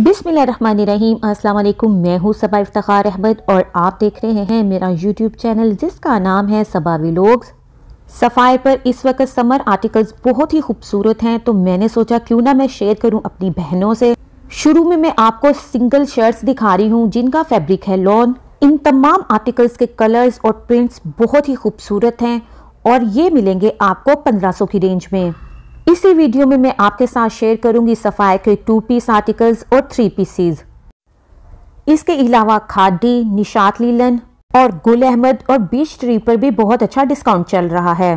बिसमीम अल्लाम मैं हूँ सबा इफ्तार अहमद और आप देख रहे हैं मेरा यूट्यूब चैनल जिसका नाम है सबा व्लॉग्स सफ़ाई पर इस वक्त समर आर्टिकल्स बहुत ही खूबसूरत हैं तो मैंने सोचा क्यों ना मैं शेयर करूं अपनी बहनों से शुरू में मैं आपको सिंगल शर्ट्स दिखा रही हूं जिनका फैब्रिक है लॉन इन तमाम आर्टिकल्स के कलर्स और प्रिंट्स बहुत ही खूबसूरत हैं और ये मिलेंगे आपको पंद्रह सौ की रेंज में इसी वीडियो में मैं आपके साथ शेयर करूंगी सफाई के टू पीस आर्टिकल्स और थ्री पीसीज इसके अलावा खादी निशात लीलन और गुल अहमद और बीच ट्री पर भी बहुत अच्छा डिस्काउंट चल रहा है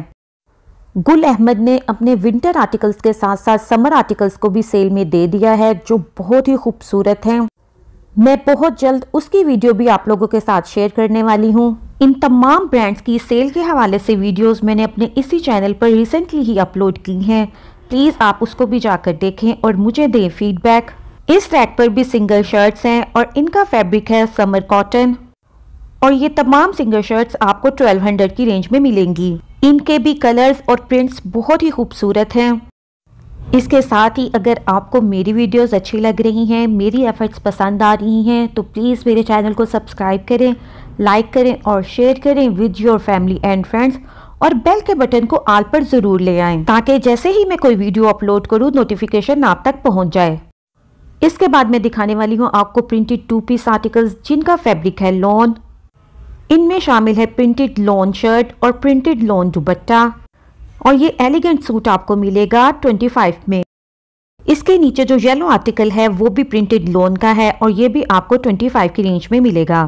गुल अहमद ने अपने विंटर आर्टिकल्स के साथ साथ समर आर्टिकल्स को भी सेल में दे दिया है जो बहुत ही खूबसूरत हैं मैं बहुत जल्द उसकी वीडियो भी आप लोगों के साथ शेयर करने वाली हूँ इन तमाम ब्रांड्स की सेल के हवाले से वीडियोस मैंने अपने इसी चैनल पर रिसेंटली ही अपलोड की हैं प्लीज़ आप उसको भी जाकर देखें और मुझे दें फीडबैक इस रैक पर भी सिंगल शर्ट्स हैं और इनका फैब्रिक है समर कॉटन और ये तमाम सिंगल शर्ट्स आपको 1200 की रेंज में मिलेंगी इनके भी कलर्स और प्रिंट्स बहुत ही खूबसूरत हैं इसके साथ ही अगर आपको मेरी वीडियोस अच्छी लग रही हैं मेरी एफ़र्ट्स पसंद आ रही हैं तो प्लीज़ मेरे चैनल को सब्सक्राइब करें लाइक करें और शेयर करें with your family and friends और बेल के बटन को आल पर जरूर ले आए ताकि जैसे ही मैं कोई वीडियो अपलोड करूँ नोटिफिकेशन आप तक पहुँच जाए इसके बाद मैं दिखाने वाली हूँ आपको प्रिंटेड टू पीस आर्टिकल्स जिनका फैब्रिक है लॉन इनमें शामिल है प्रिंटेड लॉन शर्ट और प्रिंटेड लॉन दुबट्टा और ये एलिगेंट सूट आपको मिलेगा 25 में इसके नीचे जो येलो आर्टिकल है वो भी प्रिंटेड लोन का है और ये भी आपको 25 की रेंज में मिलेगा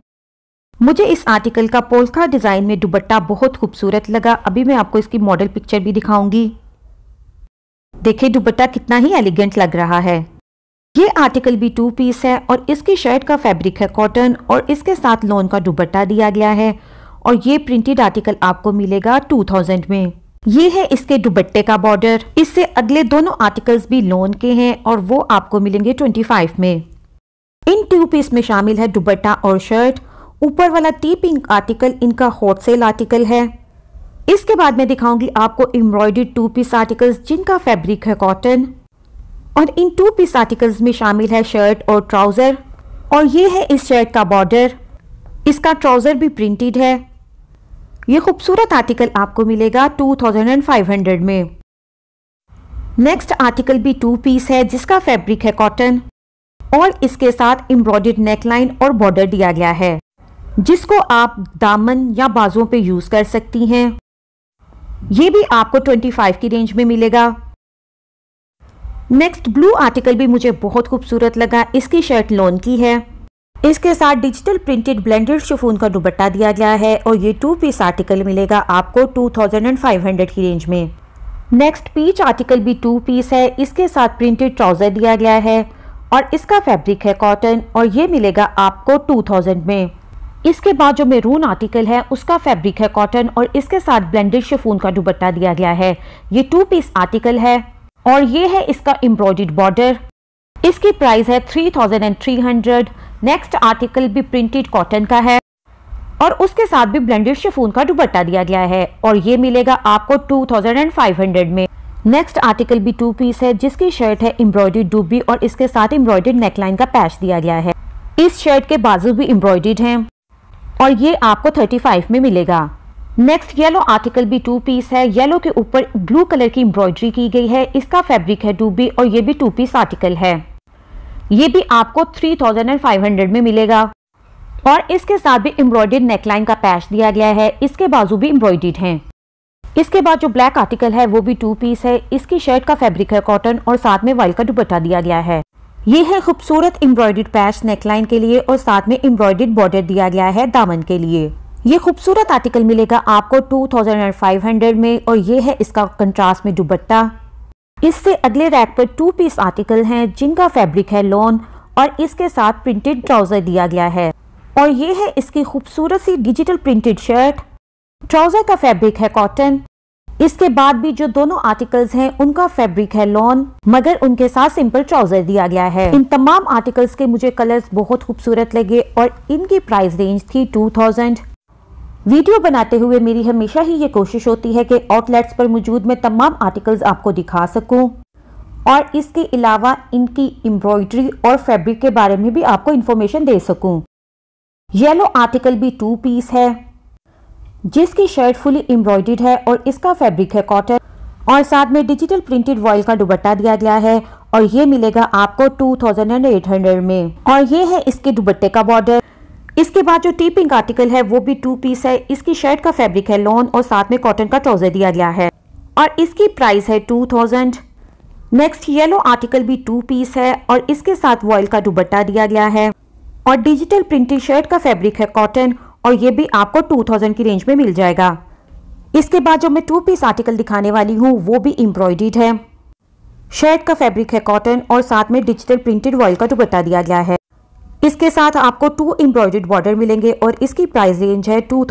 मुझे इस आर्टिकल का पोलखा डिज़ाइन में दुबट्टा बहुत खूबसूरत लगा अभी मैं आपको इसकी मॉडल पिक्चर भी दिखाऊंगी देखिए दुबट्टा कितना ही एलिगेंट लग रहा है ये आर्टिकल भी टू पीस है और इसकी शर्ट का फैब्रिक है कॉटन और इसके साथ लोन का दुबट्टा दिया गया है और ये प्रिंटेड आर्टिकल आपको मिलेगा 2000 में ये है इसके दुबट्टे का बॉर्डर इससे अगले दोनों आर्टिकल्स भी लोन के हैं और वो आपको मिलेंगे 25 में इन टू पीस में शामिल है दुबट्टा और शर्ट ऊपर वाला टी पिंक आर्टिकल इनका हॉट सेल आर्टिकल है इसके बाद मैं दिखाऊंगी आपको एम्ब्रॉयडरी टू पीस आर्टिकल्स जिनका फैब्रिक है कॉटन और इन टू पीस आर्टिकल्स में शामिल है शर्ट और ट्राउज़र और ये है इस शर्ट का बॉर्डर इसका ट्राउज़र भी प्रिंटेड है ये खूबसूरत आर्टिकल आपको मिलेगा 2500 में नेक्स्ट आर्टिकल भी टू पीस है जिसका फैब्रिक है कॉटन और इसके साथ एम्ब्रॉयड नेकलाइन और बॉर्डर दिया गया है जिसको आप दामन या बाजुओं पे यूज़ कर सकती हैं ये भी आपको 25 की रेंज में मिलेगा नेक्स्ट ब्लू आर्टिकल भी मुझे बहुत खूबसूरत लगा इसकी शर्ट लोन की है इसके साथ डिजिटल प्रिंटेड ब्लेंडेड शिफोन का दुबट्टा दिया गया है और ये टू पीस आर्टिकल मिलेगा आपको 2500 की रेंज में नेक्स्ट पीच आर्टिकल भी टू पीस है इसके साथ प्रिंटेड ट्राउज़र दिया गया है और इसका फैब्रिक है कॉटन और ये मिलेगा आपको 2000 में इसके बाद जो मेरून आर्टिकल है उसका फैब्रिक है कॉटन और इसके साथ ब्लेंडेड शेफून का दुबट्टा दिया गया है ये टू पीस आर्टिकल है और ये है इसका एम्ब्रॉयड बॉर्डर इसकी प्राइस है three thousand and three hundred next article भी प्रिंटेड कॉटन का है और उसके साथ भी ब्लेंडेड शेफून का दुबट्टा दिया गया है और ये मिलेगा आपको two thousand and five hundred में नेक्स्ट आर्टिकल भी टू पीस है जिसकी शर्ट है एम्ब्रॉयड डूबी और इसके साथ एम्ब्रॉयड नेकलाइन का पैच दिया गया है इस शर्ट के बाजू भी एम्ब्रॉयड हैं और ये आपको 35 में मिलेगा नेक्स्ट येलो आर्टिकल भी टू पीस है येलो के ऊपर ब्लू कलर की एम्ब्रॉयडरी की गई है इसका फैब्रिक है डूबी और ये भी टू पीस आर्टिकल है ये भी आपको 3500 में मिलेगा और इसके साथ भी एम्ब्रॉयडेड नेकलाइन का पैच दिया गया है इसके बाजू भी एम्ब्रॉयडेड है इसके बाद जो ब्लैक आर्टिकल है वो भी टू पीस है इसकी शर्ट का फैब्रिक है कॉटन और साथ में वाइल का दुपट्टा दिया गया है ये है खूबसूरत एम्ब्रॉयडेड पैच नेकलाइन के लिए और साथ में एम्ब्रॉयडेड बॉर्डर दिया गया है दामन के लिए ये खूबसूरत आर्टिकल मिलेगा आपको 2500 में और ये है इसका कंट्रास्ट में दुबट्टा इससे अगले रैक पर टू पीस आर्टिकल हैं जिनका फैब्रिक है लॉन और इसके साथ प्रिंटेड ट्राउज़र दिया गया है और ये है इसकी खूबसूरत सी डिजिटल प्रिंटेड शर्ट ट्राउज़र का फैब्रिक है कॉटन इसके बाद भी जो दोनों आर्टिकल्स हैं उनका फैब्रिक है लॉन मगर उनके साथ सिंपल ट्राउजर दिया गया है इन तमाम आर्टिकल्स के मुझे कलर्स बहुत खूबसूरत लगे और इनकी प्राइस रेंज थी टू थाउजेंड वीडियो बनाते हुए मेरी हमेशा ही ये कोशिश होती है कि आउटलेट्स पर मौजूद मैं तमाम आर्टिकल्स आपको दिखा सकूँ और इसके अलावा इनकी एम्ब्रॉयडरी और फैब्रिक के बारे में भी आपको इन्फॉर्मेशन दे सकूँ येलो आर्टिकल भी टू पीस है जिसकी शर्ट फुली एम्ब्रॉयडर्ड है और इसका फैब्रिक है कॉटन और साथ में डिजिटल प्रिंटेड वॉयल का दुबट्टा दिया गया है और ये मिलेगा आपको 2800 में और ये है इसके दुबट्टे का बॉर्डर इसके बाद जो टीपिंग आर्टिकल है वो भी टू पीस है इसकी शर्ट का फैब्रिक है लॉन और साथ में कॉटन का ट्राउजर दिया गया है और इसकी प्राइस है two thousand next yellow article भी टू पीस है और इसके साथ वॉयल का दुबट्टा दिया गया है और डिजिटल प्रिंटेड शर्ट का फैब्रिक है कॉटन और ये भी आपको 2000 की रेंज में मिल जाएगा इसके बाद जो मैं टू पीस आर्टिकल दिखाने वाली हूँ वो भी एम्ब्रॉयडीड है शर्ट का फैब्रिक है कॉटन और साथ में डिजिटल प्रिंटेड वॉल का दुपट्टा दिया गया है इसके साथ आपको टू एम्ब्रॉयडेड बॉर्डर मिलेंगे और इसकी प्राइस रेंज है टू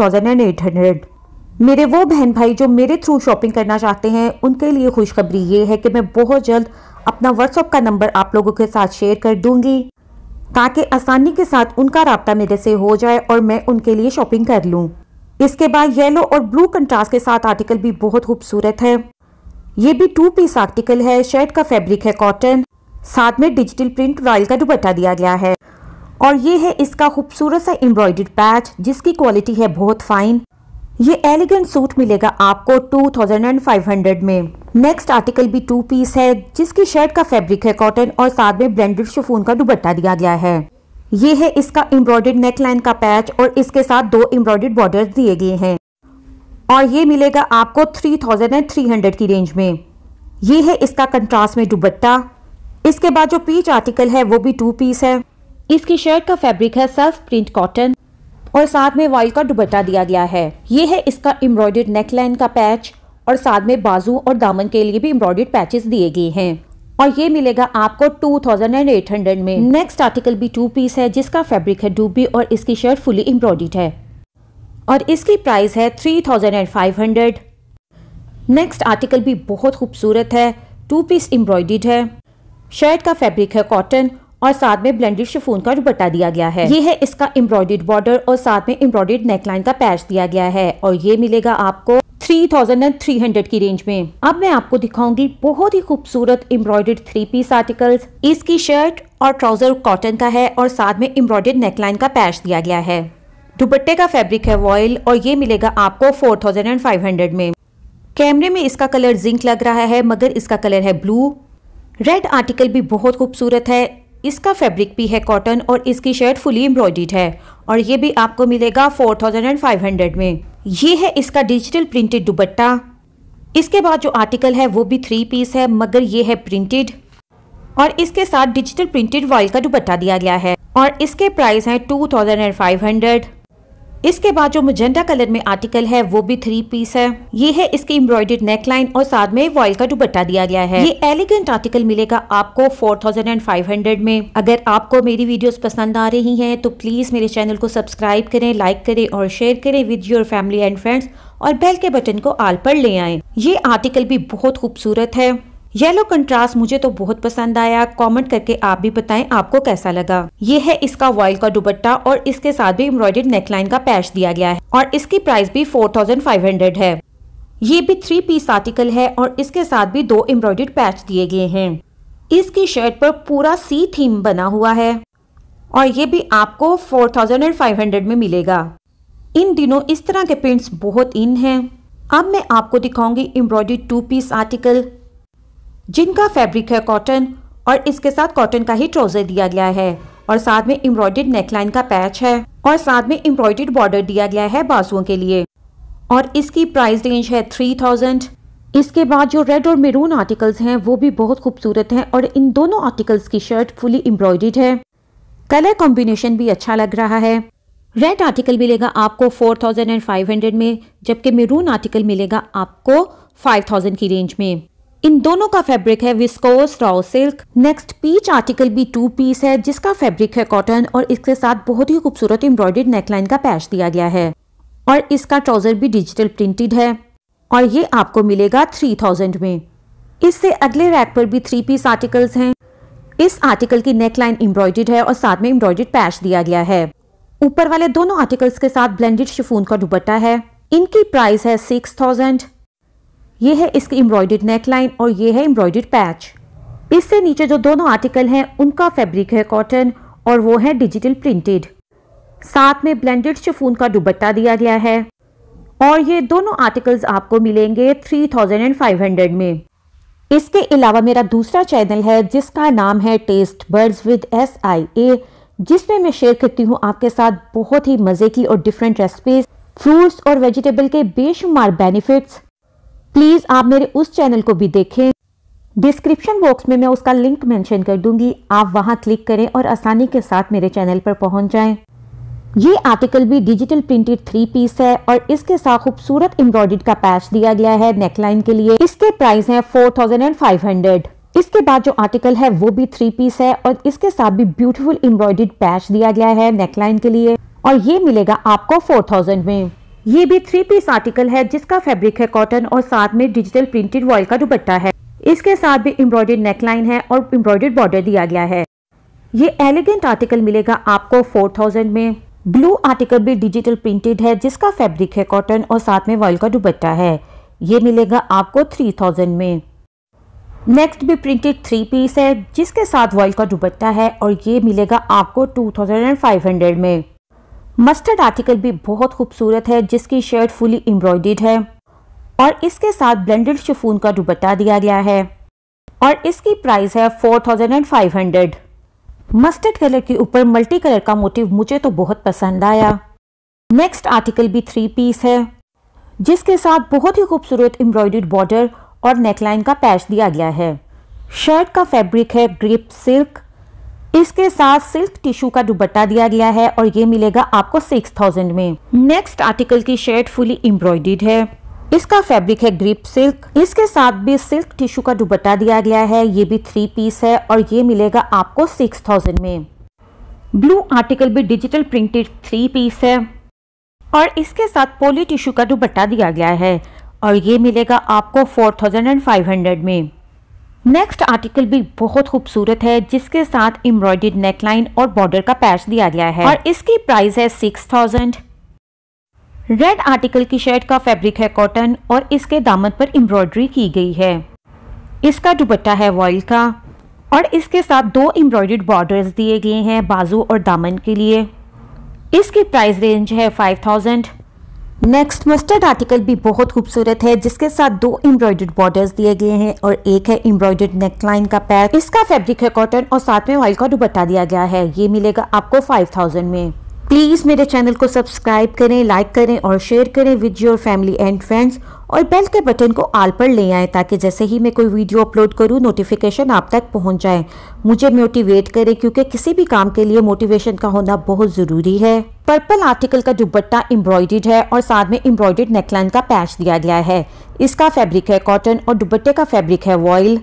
मेरे वो बहन भाई जो मेरे थ्रू शॉपिंग करना चाहते हैं उनके लिए खुशखबरी ये है कि मैं बहुत जल्द अपना व्हाट्सअप का नंबर आप लोगों के साथ शेयर कर दूंगी ताकि आसानी के साथ उनका रबता मेरे से हो जाए और मैं उनके लिए शॉपिंग कर लूँ इसके बाद येलो और ब्लू कंट्रास्ट के साथ आर्टिकल भी बहुत खूबसूरत है ये भी टू पीस आर्टिकल है शर्ट का फैब्रिक है कॉटन साथ में डिजिटल प्रिंट रॉयल का दुपट्टा दिया गया है और ये है इसका खूबसूरत सा एम्ब्रॉयडर्ड पैच जिसकी क्वालिटी है बहुत फाइन ये एलिगेंट सूट मिलेगा आपको 2500 में नेक्स्ट आर्टिकल भी टू पीस है जिसकी शर्ट का फैब्रिक है कॉटन और साथ में ब्रांडेड शिफोन का दुबट्टा दिया गया है ये है इसका नेक नेकलाइन का पैच और इसके साथ दो एम्ब्रॉयड बॉर्डर दिए गए हैं और ये मिलेगा आपको 3300 की रेंज में ये है इसका कंट्रास्ट में दुबट्टा इसके बाद जो पीच आर्टिकल है वो भी टू पीस है इसकी शर्ट का फैब्रिक है सेल्फ प्रिंट कॉटन और साथ में वाइल का दुबट्टा दिया गया है ये है इसका एम्ब्रॉयडेड नेकलाइन का पैच और साथ में बाजू और दामन के लिए भी एम्ब्रॉयडेड पैचेस दिए गए हैं और ये मिलेगा आपको 2800 में नेक्स्ट आर्टिकल भी टू पीस है जिसका फैब्रिक है डूबी और इसकी शर्ट फुली एम्ब्रॉयड है और इसकी प्राइस है 3500 नेक्स्ट आर्टिकल भी बहुत खूबसूरत है टू पीस एम्ब्रॉयड है शर्ट का फैब्रिक है कॉटन और साथ में ब्लेंडेड शिफोन का दुपट्टा दिया गया है ये है इसका एम्ब्रॉयडेड बॉर्डर और साथ में एम्ब्रॉयडेड नेकलाइन का पैच दिया गया है और ये मिलेगा आपको 3,300 की रेंज में अब मैं आपको दिखाऊंगी बहुत ही खूबसूरत एम्ब्रॉयडेड थ्री पीस आर्टिकल्स इसकी शर्ट और ट्राउजर कॉटन का है और साथ में एम्ब्रॉयडेड नेकलाइन का पैच दिया गया है दुपट्टे का फैब्रिक है वॉयल और ये मिलेगा आपको 4,500 में कैमरे में इसका कलर जिंक लग रहा है मगर इसका कलर है ब्लू रेड आर्टिकल भी बहुत खूबसूरत है इसका फैब्रिक भी है कॉटन और इसकी शर्ट फुली एम्ब्रॉयडीड है और ये भी आपको मिलेगा 4500 में ये है इसका डिजिटल प्रिंटेड दुबट्टा इसके बाद जो आर्टिकल है वो भी थ्री पीस है मगर ये है प्रिंटेड और इसके साथ डिजिटल प्रिंटेड वॉल का दुबट्टा दिया गया है और इसके प्राइस फाइव हंड्रेड इसके बाद जो मजेंडा कलर में आर्टिकल है वो भी थ्री पीस है ये है इसकी एम्ब्रॉयडेड नेकलाइन और साथ में वॉयल का दुबट्टा दिया गया है ये एलिगेंट आर्टिकल मिलेगा आपको 4500 में अगर आपको मेरी वीडियोस पसंद आ रही हैं तो प्लीज मेरे चैनल को सब्सक्राइब करें लाइक करें और शेयर करें with your family and friends और बेल के बटन को आल पर ले आए ये आर्टिकल भी बहुत खूबसूरत है येलो कंट्रास्ट मुझे तो बहुत पसंद आया कमेंट करके आप भी बताएं आपको कैसा लगा ये है इसका वॉयल का दुबट्टा और इसके साथ भी एम्ब्रॉयडेड नेकलाइन का पैच दिया गया है और इसकी प्राइस भी 4500 है ये भी थ्री पीस आर्टिकल है और इसके साथ भी दो एम्ब्रॉयडेड पैच दिए गए हैं इसकी शर्ट पर पूरा सी थीम बना हुआ है और ये भी आपको हंड्रेड में मिलेगा इन दिनों इस तरह के प्रिंट्स बहुत इन हैं अब मैं आपको दिखाऊंगी एम्ब्रॉयडरी टू पीस आर्टिकल जिनका फैब्रिक है कॉटन और इसके साथ कॉटन का ही ट्राउजर दिया गया है और साथ में एम्ब्रॉयडेड नेकलाइन का पैच है और साथ में एम्ब्रॉयडेड बॉर्डर दिया गया है बाजुओं के लिए और इसकी प्राइस रेंज है थ्री थाउजेंड इसके बाद जो रेड और मेरून आर्टिकल्स हैं वो भी बहुत खूबसूरत हैं और इन दोनों आर्टिकल्स की शर्ट फुली एम्ब्रॉयडेड है कलर कॉम्बिनेशन भी अच्छा लग रहा है रेड आर्टिकल मिलेगा आपको four thousand and five hundred में जबकि मेरून आर्टिकल मिलेगा आपको फाइव थाउजेंड की रेंज में इन दोनों का फैब्रिक है viscose raw silk next peach article भी टू पीस है जिसका फैब्रिक है कॉटन और इसके साथ बहुत ही खूबसूरत एम्ब्रॉयडेड नेकलाइन का पैच दिया गया है और इसका ट्राउजर भी डिजिटल प्रिंटेड है और ये आपको मिलेगा थ्री थाउजेंड में इससे अगले रैक पर भी थ्री पीस आर्टिकल्स हैं इस आर्टिकल की नेकलाइन एम्ब्रॉयडेड है और साथ में एम्ब्रॉयडेड पैच दिया गया है ऊपर वाले दोनों आर्टिकल्स के साथ ब्लेंडेड शिफून का दुपट्टा है इनकी प्राइस है सिक्स थाउजेंड ये है इसकी एम्ब्रॉयड नेकलाइन और ये है एम्ब्रॉयड पैच इससे नीचे जो दोनों आर्टिकल हैं उनका फैब्रिक है कॉटन और वो है डिजिटल प्रिंटेड साथ में ब्लेंडेड शिफून का दुबट्टा दिया गया है और ये दोनों आर्टिकल्स आपको मिलेंगे 3500 में इसके अलावा मेरा दूसरा चैनल है जिसका नाम है taste buds with S I A जिसमें मैं शेयर करती हूँ आपके साथ बहुत ही मज़े की और डिफरेंट रेसिपीज़ फ्रूट्स और वेजिटेबल के बेशुमार बेनिफिट्स प्लीज़ आप मेरे उस चैनल को भी देखें डिस्क्रिप्शन बॉक्स में मैं उसका लिंक मेंशन कर दूंगी आप वहां क्लिक करें और आसानी के साथ मेरे चैनल पर पहुंच जाएं। ये आर्टिकल भी डिजिटल प्रिंटेड थ्री पीस है और इसके साथ खूबसूरत एम्ब्रॉयड का पैच दिया गया है नेकलाइन के लिए इसके प्राइस है four thousand and five hundred इसके बाद जो आर्टिकल है वो भी थ्री पीस है और इसके साथ भी ब्यूटीफुल एम्ब्रॉयड पैच दिया गया है नेकलाइन के लिए और ये मिलेगा आपको फोर थाउजेंड में ये भी थ्री पीस आर्टिकल है जिसका फैब्रिक है कॉटन और साथ में डिजिटल प्रिंटेड वॉयल का दुपट्टा है इसके साथ भी एम्ब्रॉयडर्ड नेकलाइन है और एम्ब्रॉयडर्ड बॉर्डर दिया गया है ये एलिगेंट आर्टिकल मिलेगा आपको फोर थाउजेंड में ब्लू आर्टिकल भी डिजिटल प्रिंटेड है जिसका फैब्रिक है कॉटन और साथ में वॉयल का दुपट्टा है ये मिलेगा आपको थ्री थाउजेंड में नेक्स्ट भी प्रिंटेड थ्री पीस है जिसके साथ वॉयल का दुपट्टा है और ये मिलेगा आपको two thousand and five hundred में मस्टर्ड आर्टिकल भी बहुत खूबसूरत है जिसकी शर्ट फुली एम्ब्रॉयडेड है और इसके साथ ब्लेंडेड शिफून का दुबट्टा दिया गया है और इसकी प्राइस है four thousand and five hundred mustard colour के ऊपर मल्टी कलर का मोटिव मुझे तो बहुत पसंद आया नेक्स्ट आर्टिकल भी थ्री पीस है जिसके साथ बहुत ही खूबसूरत एम्ब्रॉयड बॉर्डर और नेकलाइन का पैच दिया गया है शर्ट का फैब्रिक है ग्रिप सिल्क इसके साथ सिल्क टिश्यू का दुबट्टा दिया गया है और ये मिलेगा आपको सिक्स थाउजेंड में नेक्स्ट आर्टिकल की शर्ट फुली एम्ब्रॉयडेड है इसका फैब्रिक है ग्रिप सिल्क इसके साथ भी सिल्क टिश्यू का दुबट्टा दिया गया है ये भी थ्री पीस है और ये मिलेगा आपको सिक्स थाउजेंड में ब्लू आर्टिकल भी डिजिटल प्रिंटेड थ्री पीस है और इसके साथ पोली टिश्यू का दुबट्टा दिया गया है और ये मिलेगा आपको four thousand and five hundred में नेक्स्ट आर्टिकल भी बहुत खूबसूरत है जिसके साथ एम्ब्रॉयडेड नेकलाइन और बॉर्डर का पैच दिया गया है और इसकी प्राइस है सिक्स थाउजेंड रेड आर्टिकल की शर्ट का फैब्रिक है कॉटन और इसके दामन पर एम्ब्रॉयडरी की गई है इसका दुपट्टा है वॉयल का और इसके साथ दो एम्ब्रॉयडर्ड बॉर्डर्स दिए गए हैं बाजू और दामन के लिए इसकी प्राइस रेंज है five thousand next mustard article भी बहुत खूबसूरत है जिसके साथ दो एम्ब्रॉयडर्ड बॉर्डर्स दिए गए हैं और एक है एम्ब्रॉयडर्ड नेकलाइन का पैक इसका फैब्रिक है कॉटन और साथ में वाइल का दुपट्टा दिया गया है ये मिलेगा आपको 5000 में प्लीज़ मेरे चैनल को सब्सक्राइब करें लाइक करें और शेयर करें with your family and friends और बेल के बटन को आल पर ले आए ताकि जैसे ही मैं कोई वीडियो अपलोड करूँ नोटिफिकेशन आप तक पहुँच जाए मुझे मोटिवेट करें क्योंकि किसी भी काम के लिए मोटिवेशन का होना बहुत ज़रूरी है पर्पल आर्टिकल का दुपट्टा एम्ब्रॉयड है और साथ में एम्ब्रॉयडेड नेकलाइन का पैच दिया गया है इसका फैब्रिक है कॉटन और दुपट्टे का फैब्रिक है वॉयल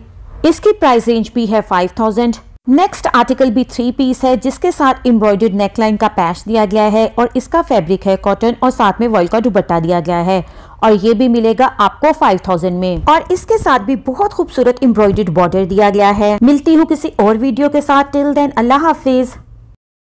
इसकी प्राइस रेंज भी है फाइव थाउजेंड नेक्स्ट आर्टिकल भी थ्री पीस है जिसके साथ एम्ब्रॉयडेड नेकलाइन का पैच दिया गया है और इसका फैब्रिक है कॉटन और साथ में वॉइल का दुपट्टा दिया गया है और ये भी मिलेगा आपको 5000 में और इसके साथ भी बहुत खूबसूरत एम्ब्रॉयडर्ड बॉर्डर दिया गया है मिलती हूँ किसी और वीडियो के साथ टिल देन अल्लाह हाफिज